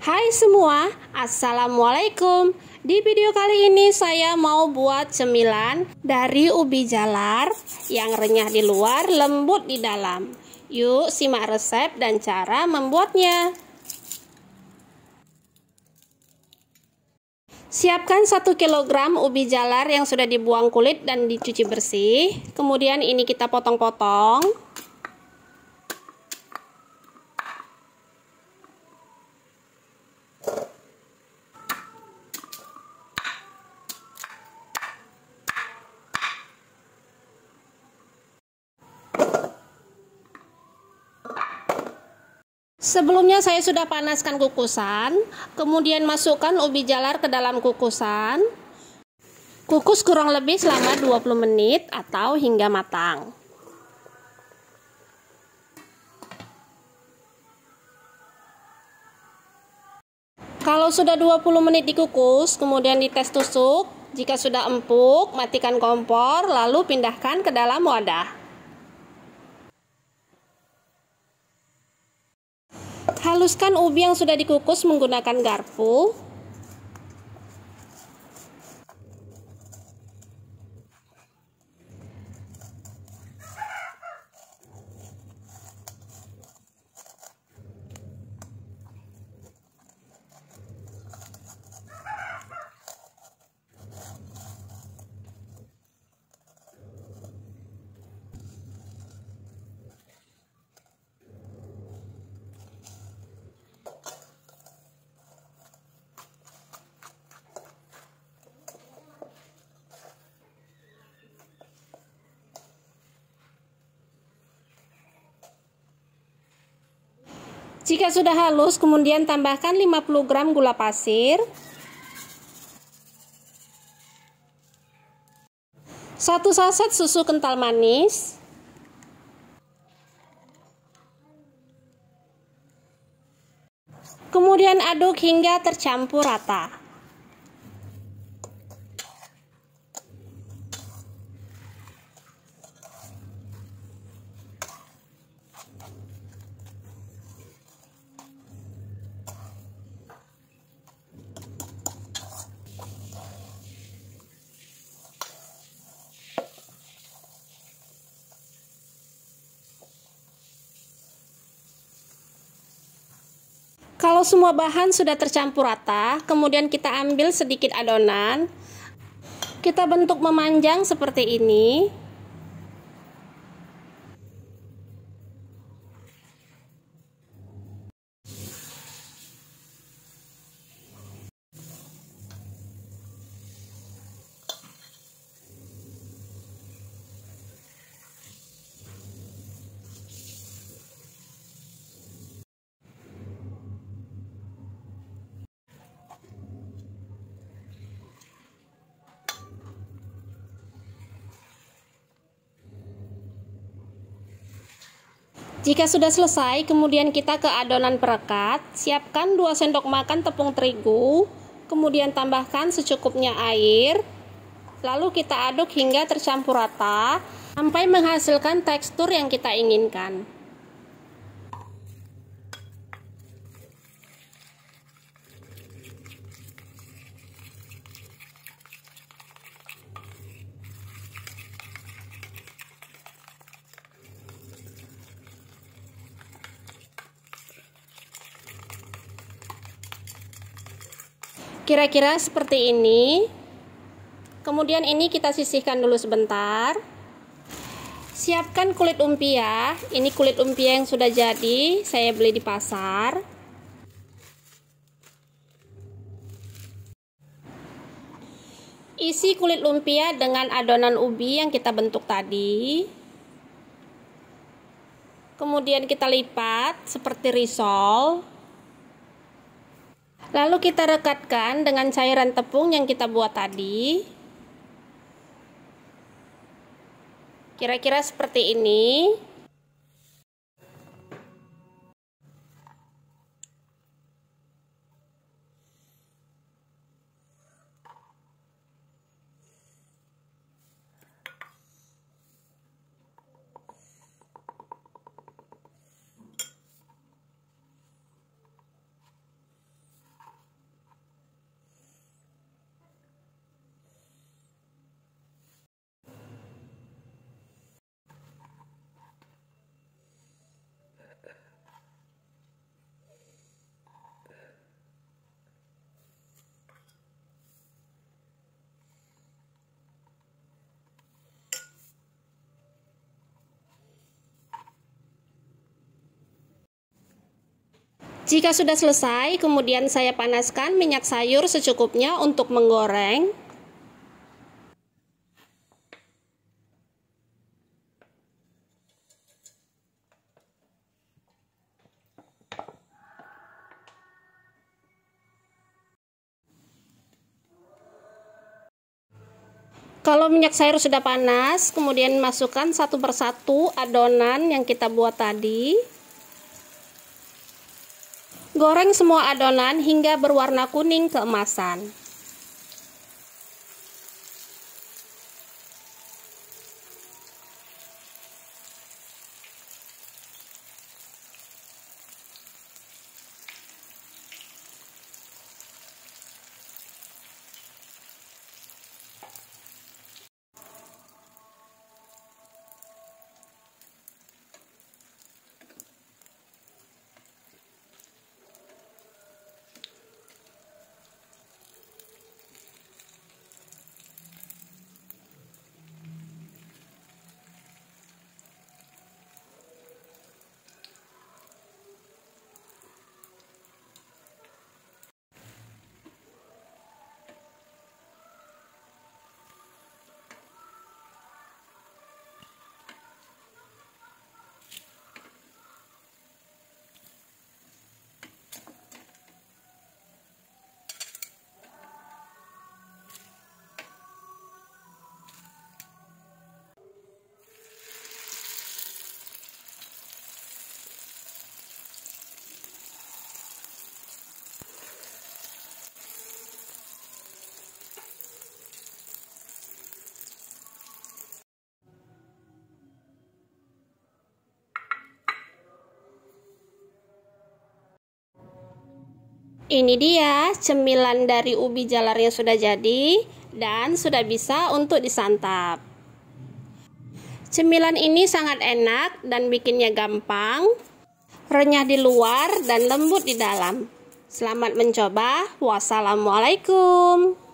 Hai semua, Assalamualaikum Di video kali ini saya mau buat cemilan dari ubi jalar Yang renyah di luar, lembut di dalam Yuk simak resep dan cara membuatnya Siapkan 1 kg ubi jalar yang sudah dibuang kulit dan dicuci bersih Kemudian ini kita potong-potong Sebelumnya saya sudah panaskan kukusan, kemudian masukkan ubi jalar ke dalam kukusan. Kukus kurang lebih selama 20 menit atau hingga matang. Kalau sudah 20 menit dikukus, kemudian dites tusuk. Jika sudah empuk, matikan kompor lalu pindahkan ke dalam wadah. Haluskan ubi yang sudah dikukus menggunakan garpu Jika sudah halus, kemudian tambahkan 50 gram gula pasir. satu saset susu kental manis. Kemudian aduk hingga tercampur rata. Kalau semua bahan sudah tercampur rata, kemudian kita ambil sedikit adonan. Kita bentuk memanjang seperti ini. Jika sudah selesai, kemudian kita ke adonan perekat. Siapkan 2 sendok makan tepung terigu, kemudian tambahkan secukupnya air. Lalu kita aduk hingga tercampur rata sampai menghasilkan tekstur yang kita inginkan. kira-kira seperti ini kemudian ini kita sisihkan dulu sebentar siapkan kulit umpia ini kulit umpia yang sudah jadi saya beli di pasar isi kulit lumpia dengan adonan ubi yang kita bentuk tadi kemudian kita lipat seperti risol Lalu kita rekatkan dengan cairan tepung yang kita buat tadi. Kira-kira seperti ini. Jika sudah selesai, kemudian saya panaskan minyak sayur secukupnya untuk menggoreng. Kalau minyak sayur sudah panas, kemudian masukkan satu persatu adonan yang kita buat tadi. Goreng semua adonan hingga berwarna kuning keemasan. Ini dia cemilan dari ubi jalar yang sudah jadi dan sudah bisa untuk disantap. Cemilan ini sangat enak dan bikinnya gampang, renyah di luar dan lembut di dalam. Selamat mencoba. Wassalamualaikum.